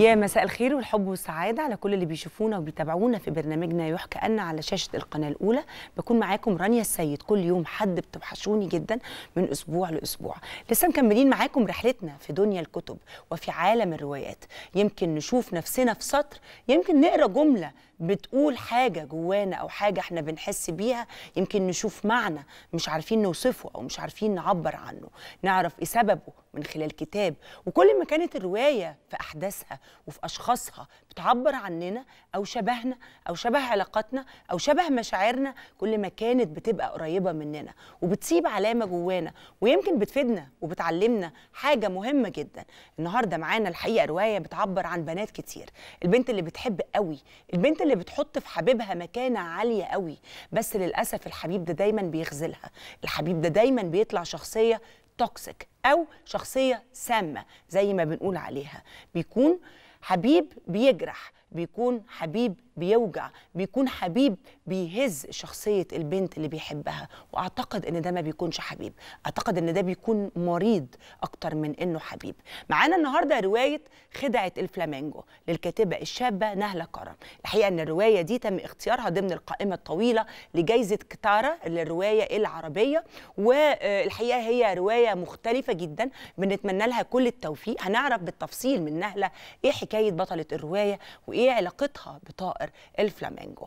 يا مساء الخير والحب والسعادة على كل اللي بيشوفونا وبيتابعونا في برنامجنا يحكى أن على شاشة القناة الأولى بكون معاكم رانيا السيد كل يوم حد بتوحشوني جدا من أسبوع لأسبوع لسه مكملين معاكم رحلتنا في دنيا الكتب وفي عالم الروايات يمكن نشوف نفسنا في سطر يمكن نقرأ جملة بتقول حاجة جوانا أو حاجة احنا بنحس بيها يمكن نشوف معنى مش عارفين نوصفه أو مش عارفين نعبر عنه نعرف إيه سببه من خلال كتاب وكل ما كانت الرواية في أحداثها وفي اشخاصها بتعبر عننا او شبهنا او شبه علاقاتنا او شبه مشاعرنا كل ما كانت بتبقى قريبه مننا وبتسيب علامه جوانا ويمكن بتفيدنا وبتعلمنا حاجه مهمه جدا النهارده معانا الحقيقه روايه بتعبر عن بنات كتير البنت اللي بتحب قوي البنت اللي بتحط في حبيبها مكانه عاليه قوي بس للاسف الحبيب ده دا دايما بيخذلها الحبيب ده دا دايما بيطلع شخصيه توكسيك او شخصيه سامه زي ما بنقول عليها بيكون حبيب بيجرح بيكون حبيب بيوجع بيكون حبيب بيهز شخصية البنت اللي بيحبها وأعتقد أن ده ما بيكونش حبيب أعتقد أن ده بيكون مريض أكتر من أنه حبيب معانا النهاردة رواية خدعة الفلامينجو للكاتبة الشابة نهلة كرم الحقيقة أن الرواية دي تم اختيارها ضمن القائمة الطويلة لجائزة كتارة للرواية العربية والحقيقة هي رواية مختلفة جدا بنتمنى لها كل التوفيق هنعرف بالتفصيل من نهلة إيه حكاية بطلة الرواية وإيه وايه علاقتها بطائر الفلامينجو